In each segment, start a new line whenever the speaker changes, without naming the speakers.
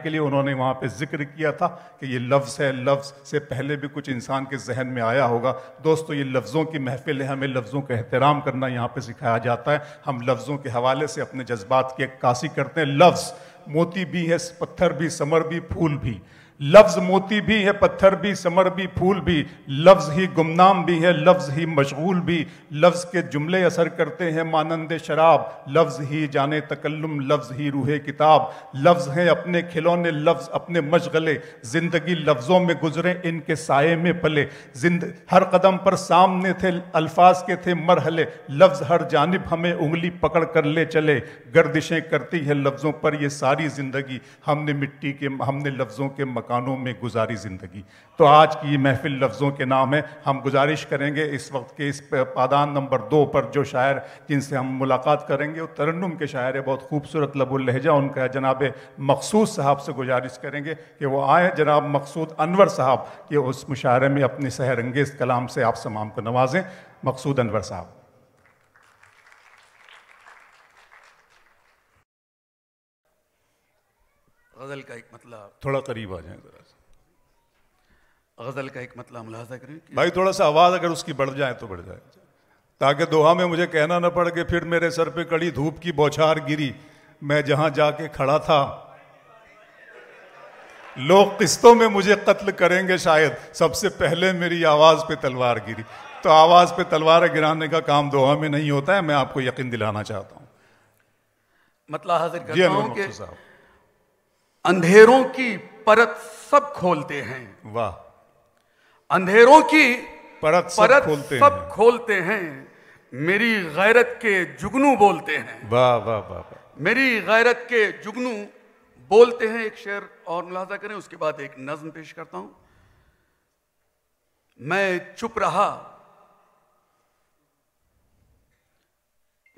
के लिए उन्होंने वहाँ पे जिक्र किया था कि ये लफ्ज़ है लफ्ज़ से पहले भी कुछ इंसान के जहन में आया होगा दोस्तों ये लफ्ज़ों की महफिल है हमें लफ्ज़ों का एहतराम करना यहाँ पे सिखाया जाता है हम लफ्ज़ों के हवाले से अपने जज्बात की काशी करते हैं लफ्ज़ मोती भी है पत्थर भी समर भी फूल भी लफ्ज मोती भी है पत्थर भी समर भी फूल भी लफ्ज ही गुमनाम भी है लफ्ज ही मशगूल भी लफ्ज के जुमले असर करते हैं मानंद शराब लफ्ज ही जाने तकल्लुम लफ्ज ही रूहे किताब लफ्ज हैं अपने खिलौने लफ्ज अपने मशगले जिंदगी लफ्जों में गुजरे इनके साय में पले जिंद हर कदम पर सामने थे अल्फाज के थे मरहले लफ्ज हर जानब हमें उंगली पकड़ कर ले चले गर्दिशें करती है लफ्जों पर यह सारी जिंदगी हमने मिट्टी के हमने लफ्जों के मकानों में गुजारी ज़िंदगी तो आज की महफिल लफ्ज़ों के नाम है हम गुजारिश करेंगे इस वक्त के इस पादान नंबर दो पर जो शायर जिनसे हम मुलाकात करेंगे वो तरन्नुम के शायर है बहुत खूबसूरत लहजा उनका जनाब मखसूद साहब से गुजारिश करेंगे कि वो आए जनाब मकसूद अनवर साहब के उस मुशायरे में अपने सहरंगेज़ कलाम से आप समाम को नवाजें मकसूद अनवर साहब
गज़ल का एक मतलब थोड़ा करीब आ जाए ज़रा गज़ल का एक मतलब मुलाजा करें
भाई थोड़ा सा आवाज़ अगर उसकी बढ़ जाए तो बढ़ जाए ताकि दोहा में मुझे कहना ना पड़ के फिर मेरे सर पे कड़ी धूप की बौछार गिरी मैं जहां जाके खड़ा था लोग किस्तों में मुझे कत्ल करेंगे शायद सबसे पहले मेरी आवाज़ पे तलवार गिरी तो आवाज़ पे तलवार गिराने का काम दोहा में नहीं होता है मैं आपको यकीन दिलाना चाहता हूँ
मतलब हाजिर करता अंधेरों की परत सब खोलते हैं वाह अंधेरों की परत सब परत खोलते सब हैं। खोलते हैं मेरी गैरत के जुगनू बोलते हैं
वाह वाह वाह
मेरी गैरत के जुगनू बोलते हैं एक शेर और मुलाजा करें उसके बाद एक नज्म पेश करता हूं मैं चुप रहा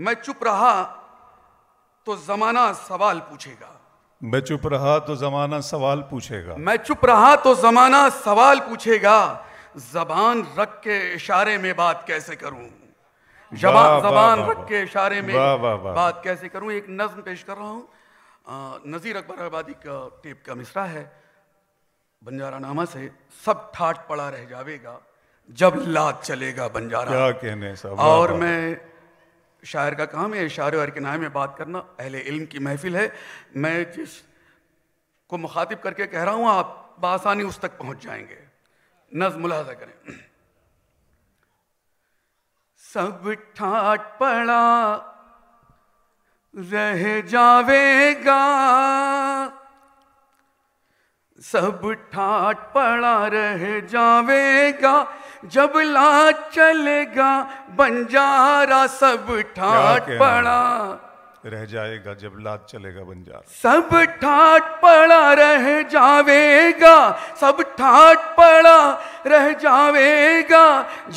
मैं चुप रहा तो जमाना सवाल पूछेगा
मैं चुप रहा तो
जमाना सवाल पूछेगा मैं चुप रहा तो जमाना सवाल पूछेगा जबान रख के इशारे में बात कैसे करूं जबान रख के इशारे में बा, बा, बा, बात कैसे करूं एक नज्म पेश कर रहा हूं नज़ीर अकबर आबादी का टेप का मिसरा है बंजारा नामा से सब ठाट पड़ा रह जावेगा जब लात चलेगा बंजारा क्या कहने और मैं शायर का काम है इशारे और किनारे में बात करना अहले इल्म की महफिल है मैं जिस को मुखातिब करके कह रहा हूँ आप बासानी उस तक पहुँच जाएंगे नज मुलाजा करें सब ठाट पड़ा रह जावेगा सब ठाट पड़ा रह जावेगा जब ला चलेगा बंजारा सब ठाट पड़ा
रह जाएगा जब लाद चलेगा जा
सब ठाट पड़ा रह जावेगा सब ठाट पड़ा रह जावेगा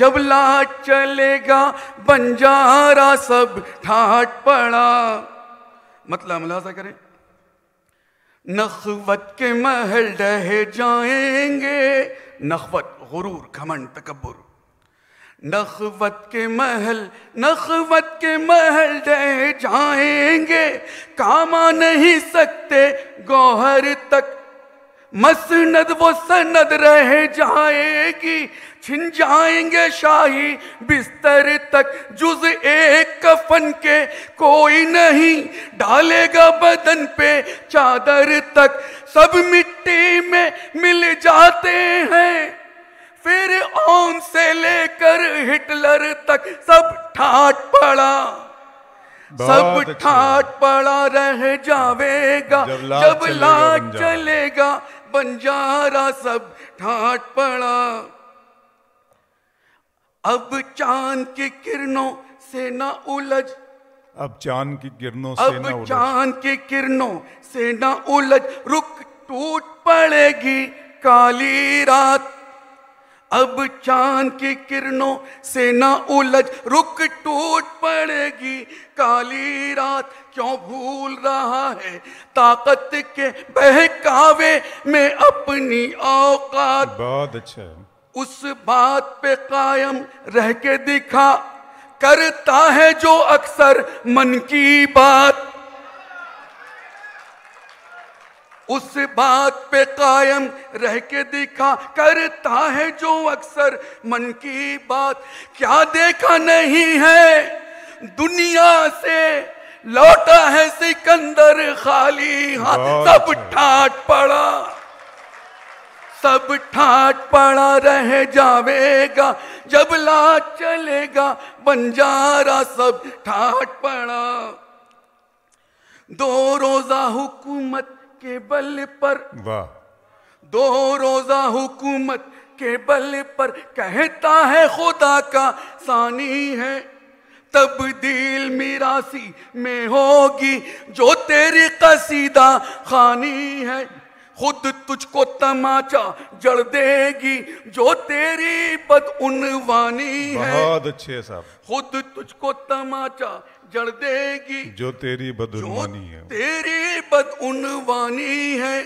जब लाद चलेगा बंजारा सब ठाट पड़ा मतलब मुलासा करें नखवत के महल डह जाएंगे नखवत गुरूर घमंड तकबर नखवत के महल नखवत के महल डह जाएंगे कामा नहीं सकते गौहर तक मसनद वो सनद रहे जाएगी छिन जाएंगे शाही बिस्तर तक जुज एक कफन के कोई नहीं डालेगा बदन पे चादर तक सब मिट्टी में मिल जाते हैं फिर ओन से लेकर हिटलर तक सब ठाट पड़ा सब ठाट पड़ा रह जावेगा जब ला चलेगा, बंजारा सब ठाट पड़ा अब चांद की किरणों से ना उलझ अब चांद की किरणों से अब चांद की किरणों से ना उलझ रुक टूट पड़ेगी काली रात अब चांद की किरणों से ना उलझ रुक टूट पड़ेगी काली रात क्यों भूल रहा है ताकत के बहकावे में अपनी औकात
बहुत अच्छा
उस बात पे कायम रह के दिखा करता है जो अक्सर मन की बात उस बात पे कायम रह के दिखा करता है जो अक्सर मन की बात क्या देखा नहीं है दुनिया से लौटा है सिकंदर खाली हाथ सब अच्छा। ठाट पड़ा सब ठाट पड़ा रह जावेगा जब ला चलेगा बंजारा सब ठाट पड़ा दो रोजा हुकूमत के बल पर
वाह
दो रोजा हुकूमत के बल पर कहता है खुदा का सानी है तब्दील मिरासी में होगी जो तेरी कसीदा खानी है खुद तुझको तमाचा जड़ देगी जो तेरी बदउनवानी है बहुत अच्छे साहब खुद तुझको तमाचा जड़ देगी
जो तेरी बदउनवानी है
तेरी बदउनवानी है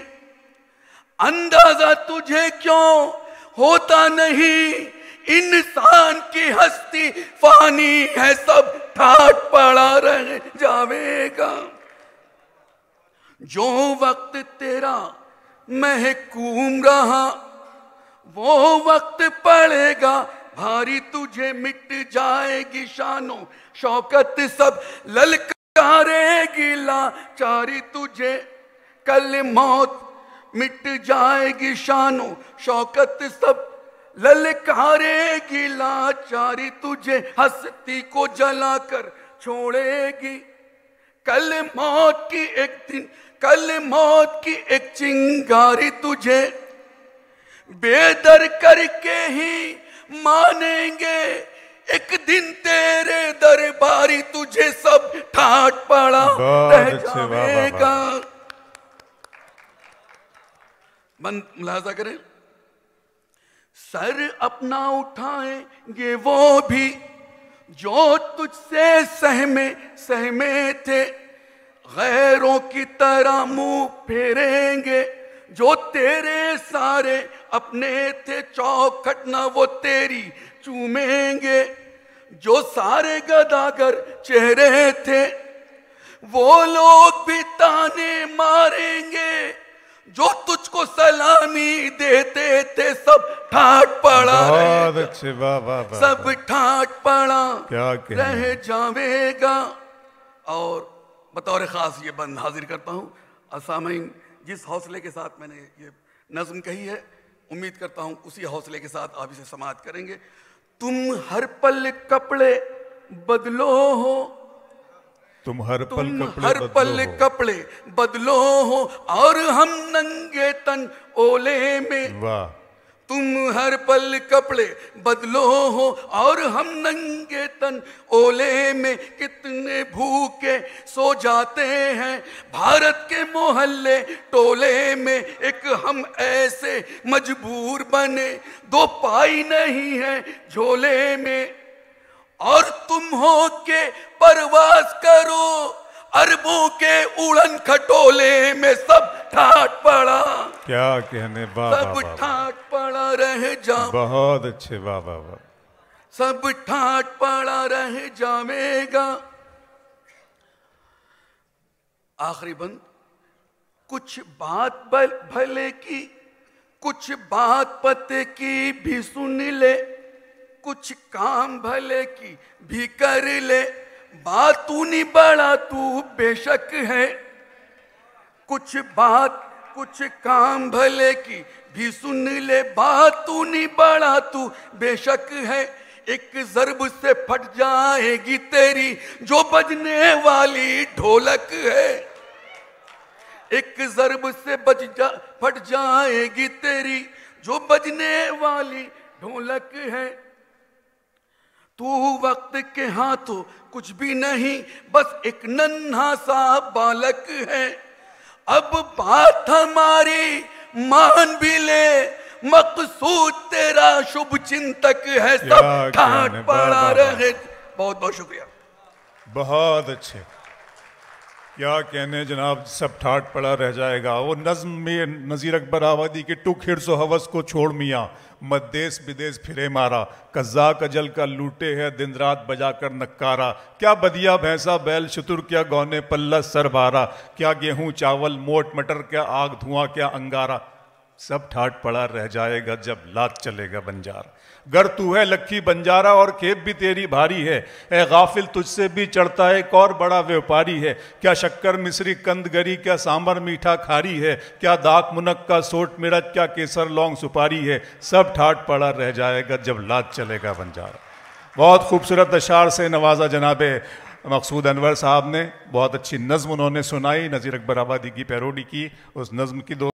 अंदाजा तुझे क्यों होता नहीं इंसान की हस्ती फानी है सब ठाट पड़ा रह जावेगा जो वक्त तेरा महकूम रहा वो वक्त पड़ेगा भारी तुझे मिट जाएगी शानो शौकत सब ललकारेगी लाचारी तुझे कल मौत मिट जाएगी शानो शौकत सब ललकारेगी लाचारी तुझे हस्ती को जलाकर छोड़ेगी कल मौत की एक दिन कल मौत की एक चिंगारी तुझे बेदर करके ही मानेंगे एक दिन तेरे दरबारी तुझे सब ठाट पड़ा रह जाएगा मन मुलाजा करें सर अपना उठाएंगे वो भी जो तुझसे सहमे सहमे थे गैरों की तरह मुंह फेरेंगे जो तेरे सारे अपने थे चौखट न वो तेरी चूमेंगे जो सारे गदागर चेहरे थे वो लोग भी ताने मारेंगे जो तुझको सलामी देते थे सब ठाट पड़ा बहुत
अच्छे बाबा सब
ठाट पड़ा क्या रह जावेगा और बतौर खास ये बंद हाजिर करता हूँ असाम जिस हौसले के साथ मैंने ये नज्म कही है उम्मीद करता हूँ उसी हौसले के साथ आप इसे समाप्त करेंगे तुम हर पल कपड़े बदलो हो
तुम हर तुम पल कपड़े हर पल
कपड़े बदलो हो और हम नंगे तन ओले में वाह तुम हर पल कपड़े बदलो हो और हम नंगे तन ओले में कितने भूखे सो जाते हैं भारत के मोहल्ले टोले में एक हम ऐसे मजबूर बने दो पाई नहीं है झोले में और तुम हो के परवास करो अरबों के उड़न खटोले में सब ठाट पड़ा
क्या कहने बाबा सब
ठाट पड़ा रह जा
बहुत अच्छे बाबा बाबा
सब ठाट पड़ा रह जावेगा आखिरी बंद कुछ बात भले की कुछ बात पते की भी सुन ले कुछ काम भले की भी कर ले बात तू नहीं बड़ा तू बेशक है कुछ बात कुछ काम भले की भी सुन ले बात तू नहीं बड़ा तू बेशक है एक जरब से फट जाएगी तेरी जो बजने वाली ढोलक है एक जरब से बज जा फट जाएगी तेरी जो बजने वाली ढोलक है तो वक्त के हाथों कुछ भी नहीं बस एक नन्हा सा बालक है अब बात हमारी मान भी ले मकसूद तेरा शुभ चिंतक है सब ठाट पड़ा रहे बहुत बहुत शुक्रिया
बहुत अच्छे क्या कहने जनाब सब ठाट पड़ा रह जाएगा वो नज्म में नज़ीर अकबर आबादी के टू खिरसो हवस को छोड़ मियाँ मदेश विदेश फिरे मारा कज्जा कजल का लूटे है दिन रात बजा कर नक्कारा क्या बदिया भैंसा बैल शतुर क्या गौने पल्ला सर भारा क्या गेहूँ चावल मोट मटर क्या आग धुआं क्या अंगारा सब ठाट पड़ा रह जाएगा जब लात चलेगा बंजार गर तू है लखी बंजारा और खेप भी तेरी भारी है ए गाफिल तुझसे भी चढ़ता है एक और बड़ा व्यापारी है क्या शक्कर मिश्री कंद गरी क्या सांबर मीठा खारी है क्या दाक मुनक का सोट मिर्च क्या केसर लौंग सुपारी है सब ठाट पड़ा रह जाएगा जब लात चलेगा बंजारा बहुत खूबसूरत अशार से नवाजा जनाब मकसूद अनवर साहब ने बहुत अच्छी नज्म उन्होंने सुनाई नज़ीर अकबर आबादी की पैरोडी की उस नज्म की दो